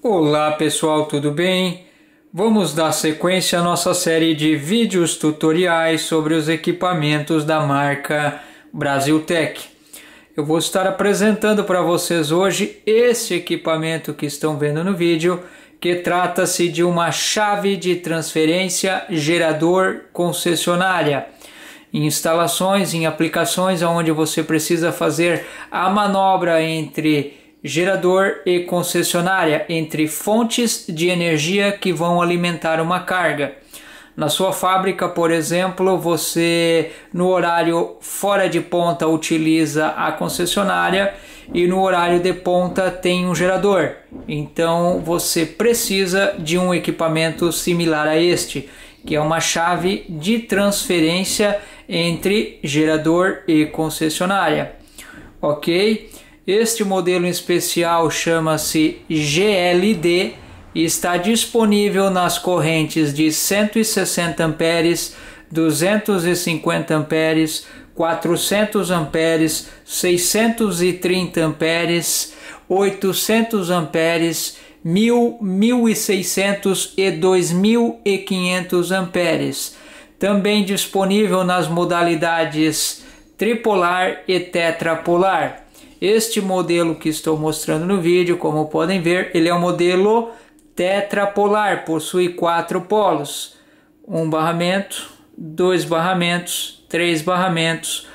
Olá pessoal, tudo bem? Vamos dar sequência à nossa série de vídeos tutoriais sobre os equipamentos da marca Brasiltech. Eu vou estar apresentando para vocês hoje esse equipamento que estão vendo no vídeo, que trata-se de uma chave de transferência gerador concessionária. Em instalações, em aplicações onde você precisa fazer a manobra entre gerador e concessionária entre fontes de energia que vão alimentar uma carga. Na sua fábrica, por exemplo, você no horário fora de ponta utiliza a concessionária e no horário de ponta tem um gerador. Então você precisa de um equipamento similar a este, que é uma chave de transferência entre gerador e concessionária. OK? Este modelo em especial chama-se GLD e está disponível nas correntes de 160 amperes, 250 amperes, 400 amperes, 630 amperes, 800 amperes, 1000, 1600 e 2500 amperes. Também disponível nas modalidades tripolar e tetrapolar. Este modelo que estou mostrando no vídeo, como podem ver, ele é um modelo tetrapolar, possui quatro polos, um barramento, dois barramentos, três barramentos,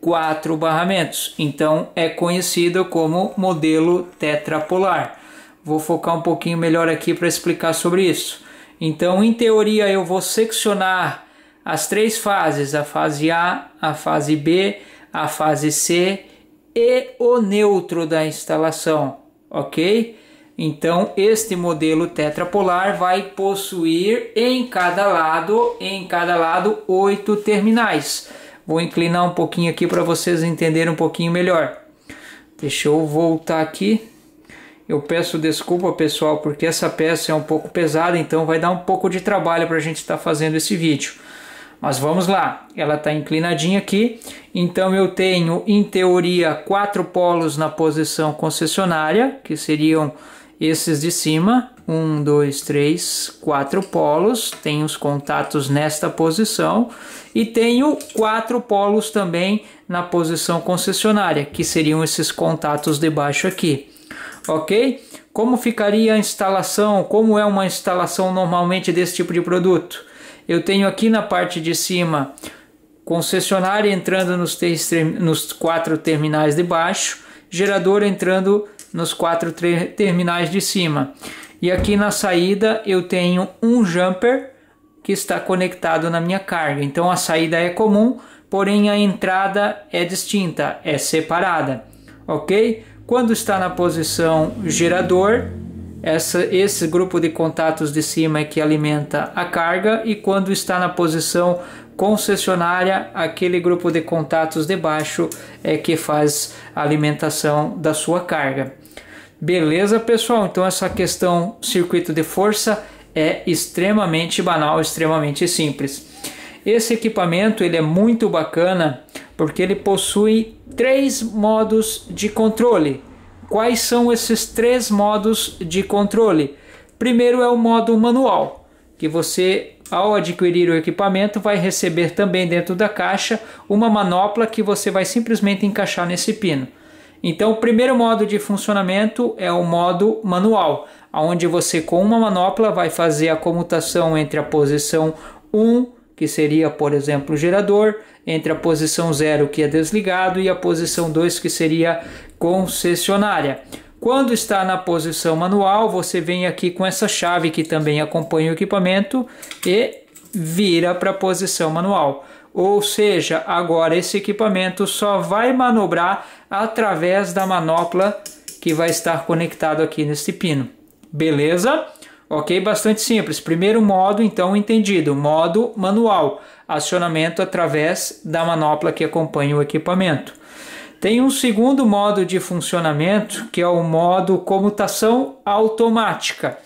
quatro barramentos. Então é conhecido como modelo tetrapolar. Vou focar um pouquinho melhor aqui para explicar sobre isso. Então, em teoria, eu vou seccionar as três fases: a fase A, a fase B, a fase C e o neutro da instalação, ok? Então, este modelo tetrapolar vai possuir em cada lado, em cada lado, oito terminais. Vou inclinar um pouquinho aqui para vocês entenderem um pouquinho melhor. Deixa eu voltar aqui. Eu peço desculpa, pessoal, porque essa peça é um pouco pesada, então vai dar um pouco de trabalho para a gente estar tá fazendo esse vídeo. Mas vamos lá, ela está inclinadinha aqui, então eu tenho em teoria quatro polos na posição concessionária, que seriam esses de cima, um, dois, três, quatro polos, tenho os contatos nesta posição e tenho quatro polos também na posição concessionária, que seriam esses contatos de baixo aqui, ok? Como ficaria a instalação, como é uma instalação normalmente desse tipo de produto? Eu tenho aqui na parte de cima concessionária entrando nos, nos quatro terminais de baixo, gerador entrando nos quatro terminais de cima. E aqui na saída eu tenho um jumper que está conectado na minha carga. Então a saída é comum, porém a entrada é distinta, é separada, ok? Quando está na posição gerador, essa, esse grupo de contatos de cima é que alimenta a carga e quando está na posição concessionária, aquele grupo de contatos de baixo é que faz a alimentação da sua carga. Beleza, pessoal? Então essa questão circuito de força é extremamente banal, extremamente simples. Esse equipamento ele é muito bacana porque ele possui três modos de controle Quais são esses três modos de controle? Primeiro é o modo manual, que você ao adquirir o equipamento vai receber também dentro da caixa uma manopla que você vai simplesmente encaixar nesse pino. Então, o primeiro modo de funcionamento é o modo manual, onde você com uma manopla vai fazer a comutação entre a posição 1 que seria, por exemplo, o gerador, entre a posição 0, que é desligado, e a posição 2, que seria concessionária. Quando está na posição manual, você vem aqui com essa chave que também acompanha o equipamento e vira para a posição manual. Ou seja, agora esse equipamento só vai manobrar através da manopla que vai estar conectado aqui neste pino. Beleza? Ok? Bastante simples. Primeiro modo, então, entendido. Modo manual. Acionamento através da manopla que acompanha o equipamento. Tem um segundo modo de funcionamento, que é o modo comutação automática.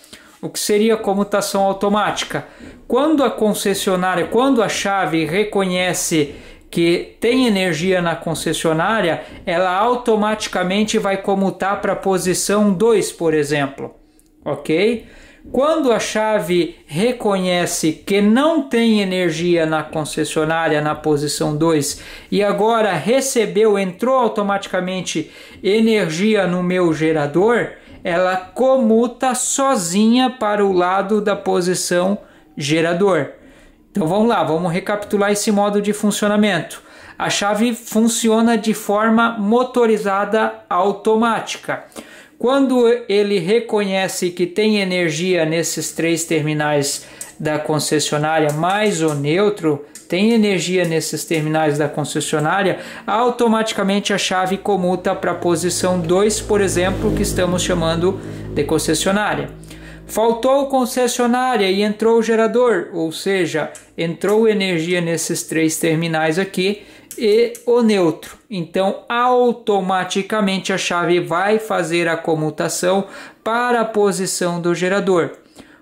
O que seria comutação automática? Quando a concessionária, quando a chave reconhece que tem energia na concessionária, ela automaticamente vai comutar para a posição 2, por exemplo. OK? Quando a chave reconhece que não tem energia na concessionária na posição 2 e agora recebeu, entrou automaticamente energia no meu gerador, ela comuta sozinha para o lado da posição gerador. Então vamos lá, vamos recapitular esse modo de funcionamento. A chave funciona de forma motorizada automática. Quando ele reconhece que tem energia nesses três terminais da concessionária, mais o neutro, tem energia nesses terminais da concessionária, automaticamente a chave comuta para a posição 2, por exemplo, que estamos chamando de concessionária. Faltou concessionária e entrou o gerador, ou seja, entrou energia nesses três terminais aqui e o neutro. Então, automaticamente a chave vai fazer a comutação para a posição do gerador.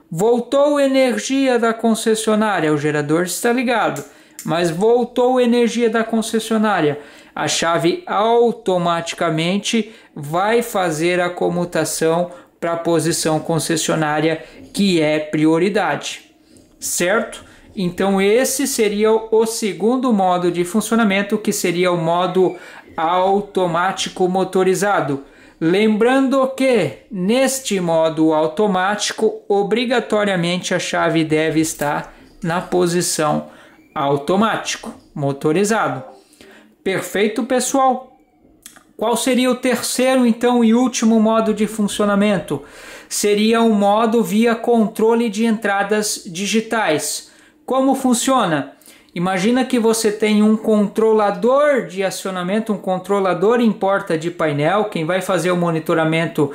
Voltou energia da concessionária, o gerador está ligado, mas voltou energia da concessionária. A chave automaticamente vai fazer a comutação para a posição concessionária, que é prioridade, certo? Então, esse seria o segundo modo de funcionamento, que seria o modo automático motorizado. Lembrando que, neste modo automático, obrigatoriamente a chave deve estar na posição automático, motorizado. Perfeito, pessoal? Qual seria o terceiro, então, e último modo de funcionamento? Seria o um modo via controle de entradas digitais. Como funciona? Imagina que você tem um controlador de acionamento, um controlador em porta de painel, quem vai fazer o monitoramento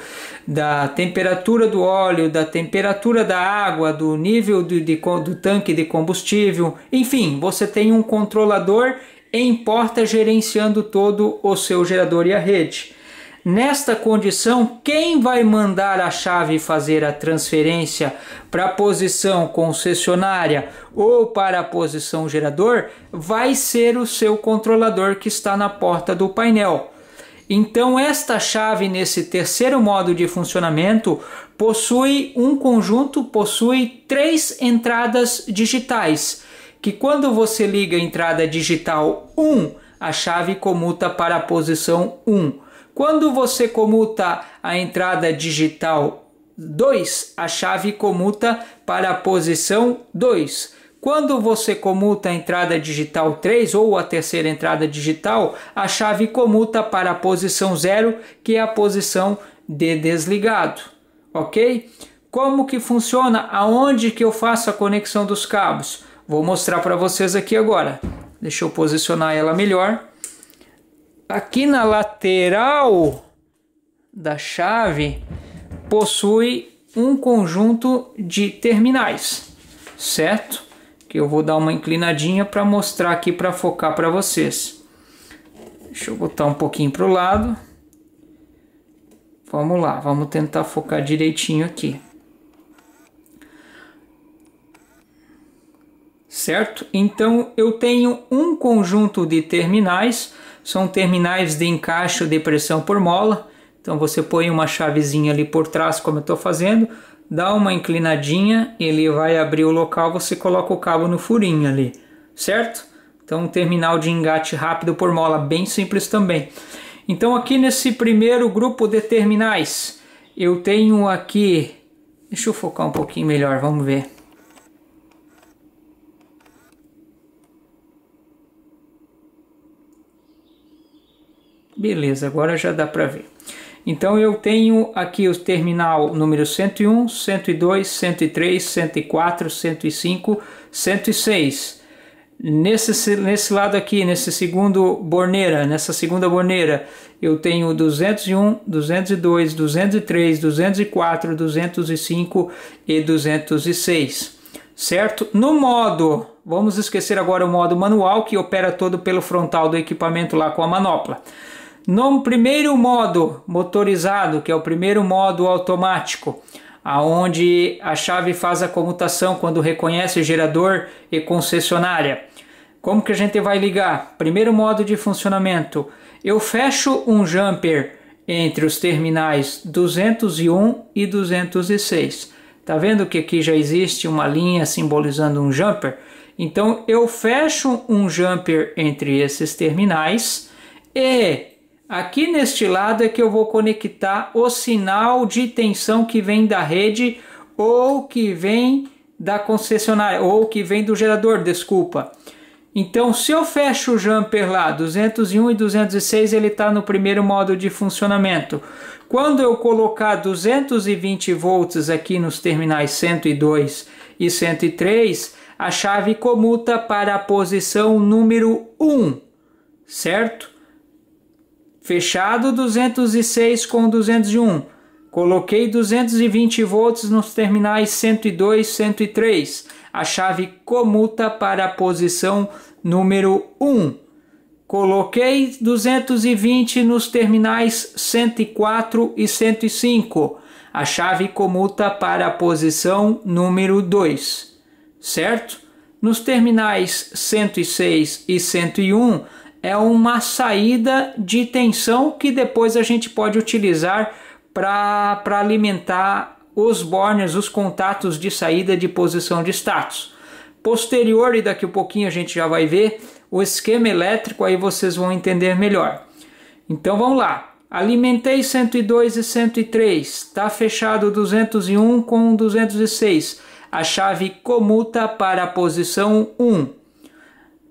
da temperatura do óleo, da temperatura da água, do nível do, de, do tanque de combustível, enfim, você tem um controlador em porta gerenciando todo o seu gerador e a rede. Nesta condição, quem vai mandar a chave fazer a transferência para a posição concessionária ou para a posição gerador vai ser o seu controlador que está na porta do painel. Então, esta chave nesse terceiro modo de funcionamento possui um conjunto, possui três entradas digitais, que quando você liga a entrada digital 1, a chave comuta para a posição 1. Quando você comuta a entrada digital 2, a chave comuta para a posição 2. Quando você comuta a entrada digital 3 ou a terceira entrada digital, a chave comuta para a posição 0, que é a posição de desligado, ok? Como que funciona? Aonde que eu faço a conexão dos cabos? Vou mostrar para vocês aqui agora. Deixa eu posicionar ela melhor. Aqui na lateral da chave possui um conjunto de terminais, certo? Que eu vou dar uma inclinadinha para mostrar aqui para focar para vocês. Deixa eu botar um pouquinho para o lado. Vamos lá, vamos tentar focar direitinho aqui. certo? Então eu tenho um conjunto de terminais, são terminais de encaixe de pressão por mola. Então você põe uma chavezinha ali por trás, como eu estou fazendo, dá uma inclinadinha, ele vai abrir o local, você coloca o cabo no furinho ali, certo? Então um terminal de engate rápido por mola, bem simples também. Então aqui nesse primeiro grupo de terminais, eu tenho aqui, deixa eu focar um pouquinho melhor, vamos ver. Beleza, agora já dá para ver. Então eu tenho aqui o terminal número 101, 102, 103, 104, 105, 106. Nesse, nesse lado aqui, nesse segundo borneira, nessa segunda borneira, eu tenho 201, 202, 203, 204, 205 e 206 certo? No modo, vamos esquecer agora o modo manual que opera todo pelo frontal do equipamento lá com a manopla. No primeiro modo motorizado, que é o primeiro modo automático, aonde a chave faz a comutação quando reconhece gerador e concessionária. Como que a gente vai ligar? Primeiro modo de funcionamento. Eu fecho um jumper entre os terminais 201 e 206. Tá vendo que aqui já existe uma linha simbolizando um jumper? Então eu fecho um jumper entre esses terminais e Aqui neste lado é que eu vou conectar o sinal de tensão que vem da rede ou que vem da concessionária, ou que vem do gerador, desculpa. Então, se eu fecho o jumper lá, 201 e 206, ele está no primeiro modo de funcionamento. Quando eu colocar 220 volts aqui nos terminais 102 e 103, a chave comuta para a posição número 1, certo? fechado 206 com 201. Coloquei 220 volts nos terminais 102 e 103. A chave comuta para a posição número 1. Coloquei 220 nos terminais 104 e 105. A chave comuta para a posição número 2. Certo? Nos terminais 106 e 101, é uma saída de tensão que depois a gente pode utilizar para alimentar os bornes, os contatos de saída de posição de status. Posterior, e daqui a pouquinho a gente já vai ver, o esquema elétrico, aí vocês vão entender melhor. Então vamos lá. Alimentei 102 e 103, está fechado 201 com 206. A chave comuta para a posição 1.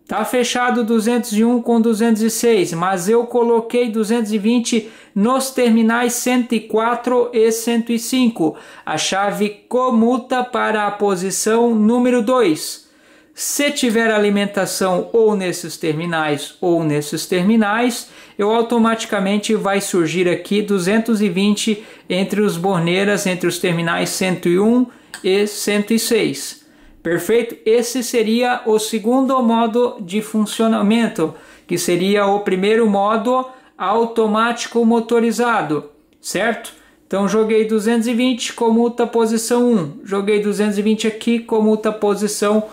Tá fechado 201 com 206, mas eu coloquei 220 nos terminais 104 e 105. A chave comuta para a posição número 2. Se tiver alimentação ou nesses terminais ou nesses terminais, eu automaticamente vai surgir aqui 220 entre os borneiras, entre os terminais 101 e 106. Perfeito? Esse seria o segundo modo de funcionamento, que seria o primeiro modo automático motorizado, certo? Então joguei 220, comuta posição 1. Joguei 220 aqui, comuta posição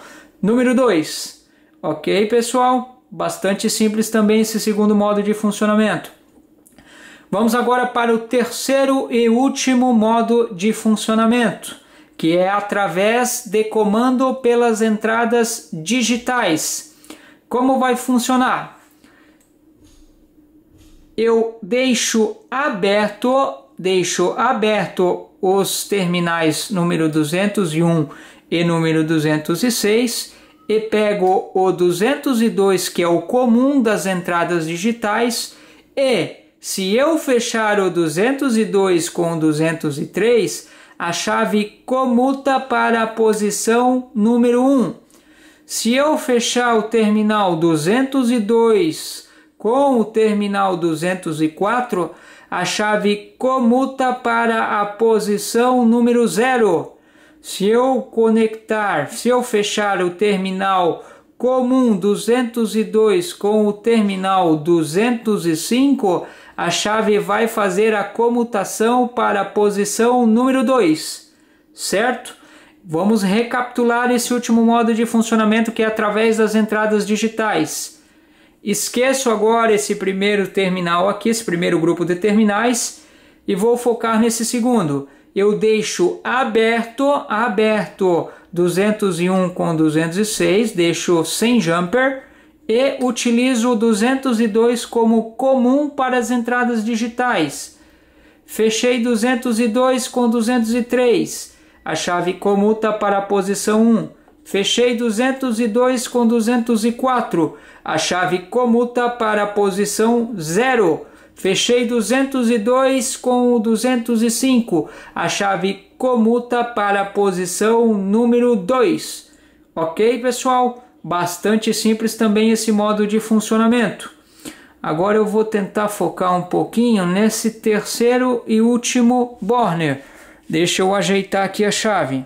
número 2. Ok, pessoal? Bastante simples também esse segundo modo de funcionamento. Vamos agora para o terceiro e último modo de funcionamento que é através de comando pelas entradas digitais. Como vai funcionar? Eu deixo aberto, deixo aberto os terminais número 201 e número 206 e pego o 202 que é o comum das entradas digitais e se eu fechar o 202 com o 203, a chave comuta para a posição número 1. Se eu fechar o terminal 202 com o terminal 204, a chave comuta para a posição número 0. Se eu conectar, se eu fechar o terminal Comum 202 com o terminal 205, a chave vai fazer a comutação para a posição número 2, certo? Vamos recapitular esse último modo de funcionamento que é através das entradas digitais. Esqueço agora esse primeiro terminal aqui, esse primeiro grupo de terminais, e vou focar nesse segundo eu deixo aberto, aberto 201 com 206, deixo sem jumper e utilizo o 202 como comum para as entradas digitais. Fechei 202 com 203, a chave comuta para a posição 1. Fechei 202 com 204, a chave comuta para a posição 0. Fechei 202 com o 205. A chave comuta para a posição número 2. Ok, pessoal? Bastante simples também esse modo de funcionamento. Agora eu vou tentar focar um pouquinho nesse terceiro e último Borner. Deixa eu ajeitar aqui a chave.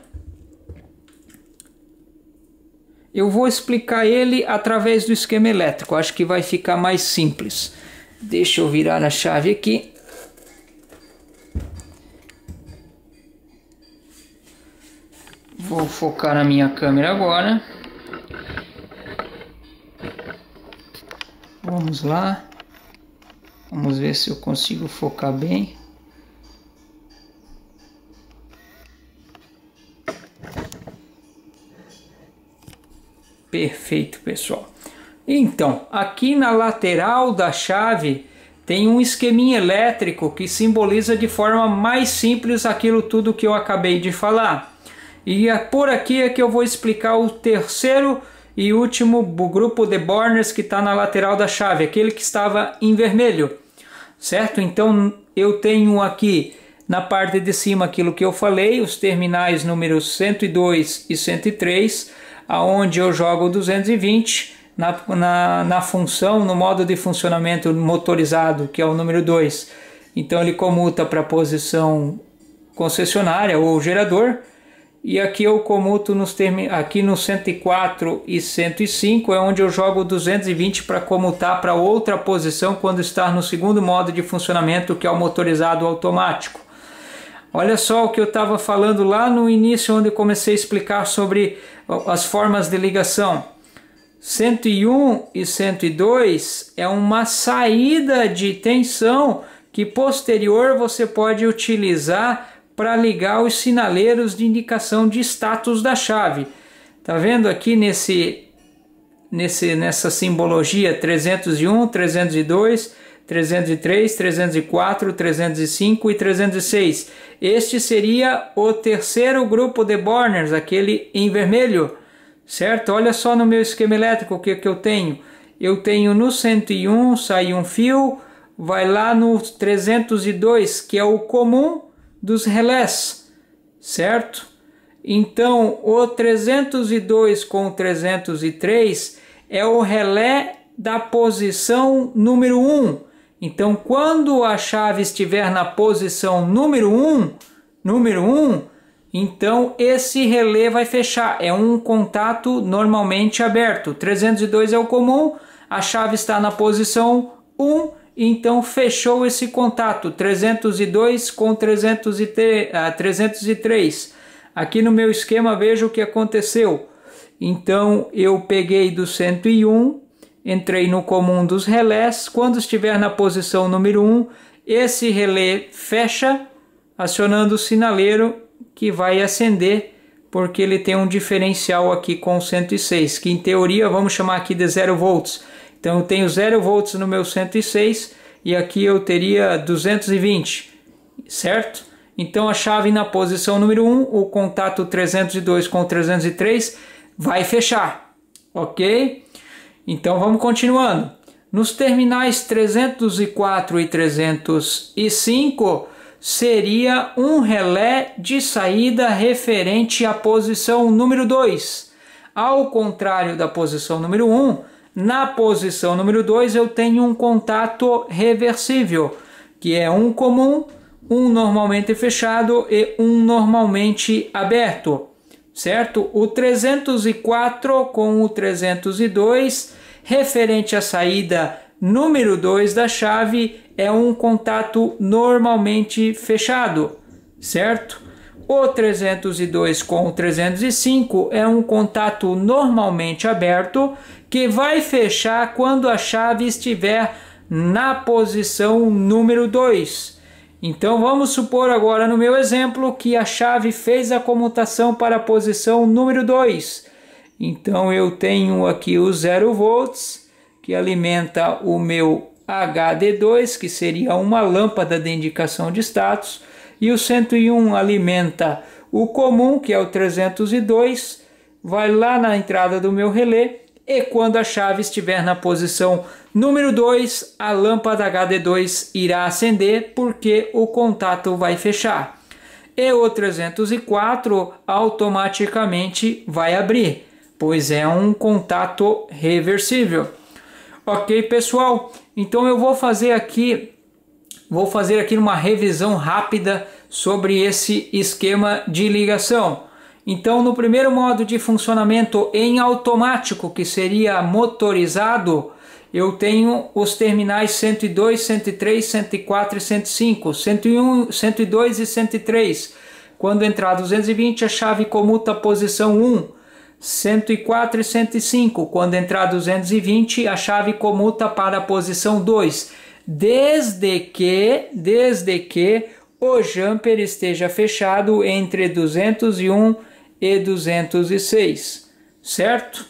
Eu vou explicar ele através do esquema elétrico, acho que vai ficar mais simples. Deixa eu virar a chave aqui. Vou focar na minha câmera agora. Vamos lá. Vamos ver se eu consigo focar bem. Perfeito, pessoal. Então, aqui na lateral da chave tem um esqueminha elétrico que simboliza de forma mais simples aquilo tudo que eu acabei de falar. E é por aqui é que eu vou explicar o terceiro e último grupo de Borners que está na lateral da chave, aquele que estava em vermelho, certo? Então eu tenho aqui na parte de cima aquilo que eu falei, os terminais números 102 e 103, aonde eu jogo 220 na, na, na função, no modo de funcionamento motorizado, que é o número 2. Então ele comuta para a posição concessionária ou gerador. E aqui eu comuto nos termi... aqui no 104 e 105 é onde eu jogo 220 para comutar para outra posição quando está no segundo modo de funcionamento, que é o motorizado automático. Olha só o que eu estava falando lá no início, onde comecei a explicar sobre as formas de ligação. 101 e 102 é uma saída de tensão que posterior você pode utilizar para ligar os sinaleiros de indicação de status da chave. Tá vendo aqui nesse, nesse nessa simbologia 301, 302, 303, 304, 305 e 306. Este seria o terceiro grupo de Borners, aquele em vermelho certo? Olha só no meu esquema elétrico o que, que eu tenho. Eu tenho no 101 sai um fio, vai lá no 302, que é o comum dos relés, certo? Então, o 302 com o 303 é o relé da posição número 1. Então, quando a chave estiver na posição número 1, número 1, então esse relé vai fechar, é um contato normalmente aberto. 302 é o comum, a chave está na posição 1, então fechou esse contato 302 com 303, 303. Ah, Aqui no meu esquema veja o que aconteceu. Então eu peguei do 101, entrei no comum dos relés, quando estiver na posição número 1, esse relé fecha acionando o sinaleiro que vai acender porque ele tem um diferencial aqui com 106, que em teoria vamos chamar aqui de 0 volts. Então eu tenho 0 volts no meu 106 e aqui eu teria 220, certo? Então a chave na posição número 1, o contato 302 com 303 vai fechar, ok? Então vamos continuando. Nos terminais 304 e 305 seria um relé de saída referente à posição número 2. Ao contrário da posição número 1, um, na posição número 2 eu tenho um contato reversível, que é um comum, um normalmente fechado e um normalmente aberto, certo? O 304 com o 302 referente à saída Número 2 da chave é um contato normalmente fechado, certo? O 302 com o 305 é um contato normalmente aberto que vai fechar quando a chave estiver na posição número 2. Então vamos supor agora no meu exemplo que a chave fez a comutação para a posição número 2. Então eu tenho aqui o 0 volts que alimenta o meu HD2, que seria uma lâmpada de indicação de status, e o 101 alimenta o comum, que é o 302, vai lá na entrada do meu relé e quando a chave estiver na posição número 2, a lâmpada HD2 irá acender porque o contato vai fechar. E o 304 automaticamente vai abrir, pois é um contato reversível. Ok, pessoal? Então eu vou fazer aqui vou fazer aqui uma revisão rápida sobre esse esquema de ligação. Então, no primeiro modo de funcionamento em automático, que seria motorizado, eu tenho os terminais 102, 103, 104 e 105, 101, 102 e 103. Quando entrar 220, a chave comuta posição 1 104 e 105. Quando entrar 220, a chave comuta para a posição 2, desde que, desde que o jumper esteja fechado entre 201 e 206, certo?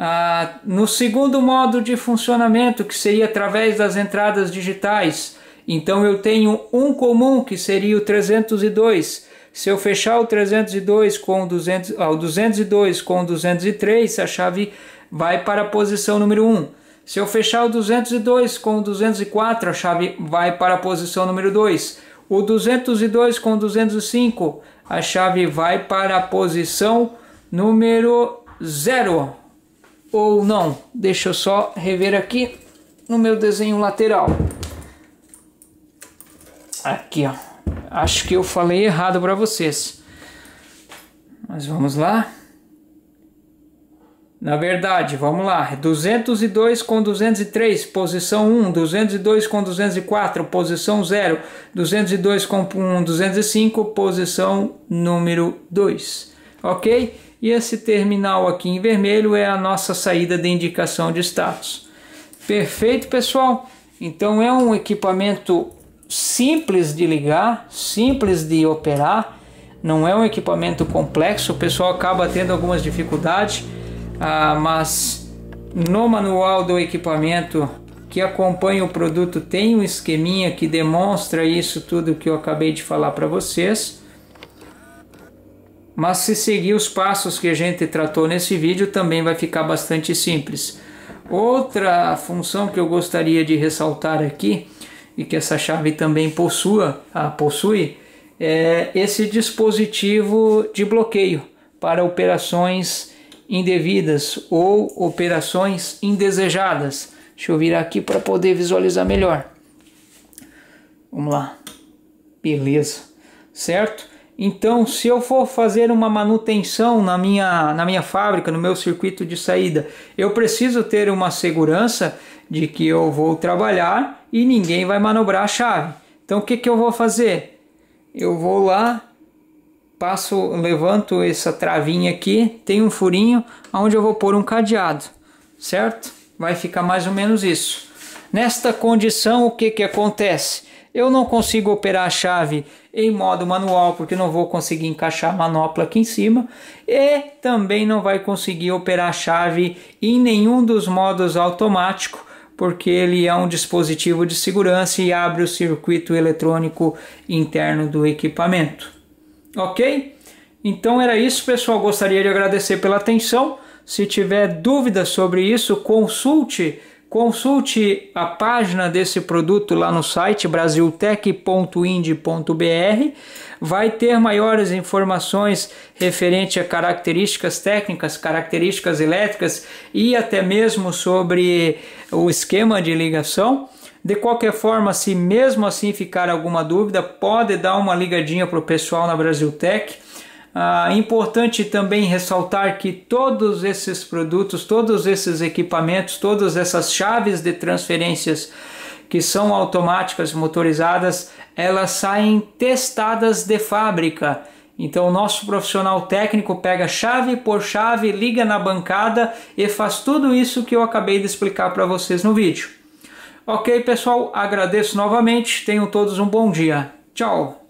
Ah, no segundo modo de funcionamento, que seria através das entradas digitais, então eu tenho um comum que seria o 302, se eu fechar o 302 com 200, ah, o 202 com 203, a chave vai para a posição número 1. Se eu fechar o 202 com 204, a chave vai para a posição número 2. O 202 com 205, a chave vai para a posição número 0. Ou não, deixa eu só rever aqui no meu desenho lateral. Aqui, ó. Acho que eu falei errado para vocês. Mas vamos lá. Na verdade, vamos lá. 202 com 203, posição 1. 202 com 204, posição 0. 202 com 205, posição número 2. Ok? E esse terminal aqui em vermelho é a nossa saída de indicação de status. Perfeito, pessoal? Então é um equipamento simples de ligar, simples de operar, não é um equipamento complexo, o pessoal acaba tendo algumas dificuldades, ah, mas no manual do equipamento que acompanha o produto tem um esqueminha que demonstra isso tudo que eu acabei de falar para vocês. Mas se seguir os passos que a gente tratou nesse vídeo também vai ficar bastante simples. Outra função que eu gostaria de ressaltar aqui e que essa chave também possua, ah, possui é, esse dispositivo de bloqueio para operações indevidas ou operações indesejadas. Deixa eu virar aqui para poder visualizar melhor. Vamos lá. Beleza. Certo? Então, se eu for fazer uma manutenção na minha, na minha fábrica, no meu circuito de saída, eu preciso ter uma segurança de que eu vou trabalhar e ninguém vai manobrar a chave. Então o que, que eu vou fazer? Eu vou lá, passo, levanto essa travinha aqui, tem um furinho onde eu vou pôr um cadeado, certo? Vai ficar mais ou menos isso. Nesta condição, o que, que acontece? Eu não consigo operar a chave em modo manual porque não vou conseguir encaixar a manopla aqui em cima e também não vai conseguir operar a chave em nenhum dos modos automático porque ele é um dispositivo de segurança e abre o circuito eletrônico interno do equipamento. Ok? Então era isso, pessoal. Gostaria de agradecer pela atenção. Se tiver dúvidas sobre isso, consulte consulte a página desse produto lá no site brasiltech.ind.br vai ter maiores informações referente a características técnicas, características elétricas e até mesmo sobre o esquema de ligação. De qualquer forma, se mesmo assim ficar alguma dúvida, pode dar uma ligadinha para o pessoal na Brasil Tech. Ah, importante também ressaltar que todos esses produtos, todos esses equipamentos, todas essas chaves de transferências que são automáticas, motorizadas, elas saem testadas de fábrica. Então o nosso profissional técnico pega chave por chave, liga na bancada e faz tudo isso que eu acabei de explicar para vocês no vídeo. Ok pessoal, agradeço novamente, tenham todos um bom dia. Tchau!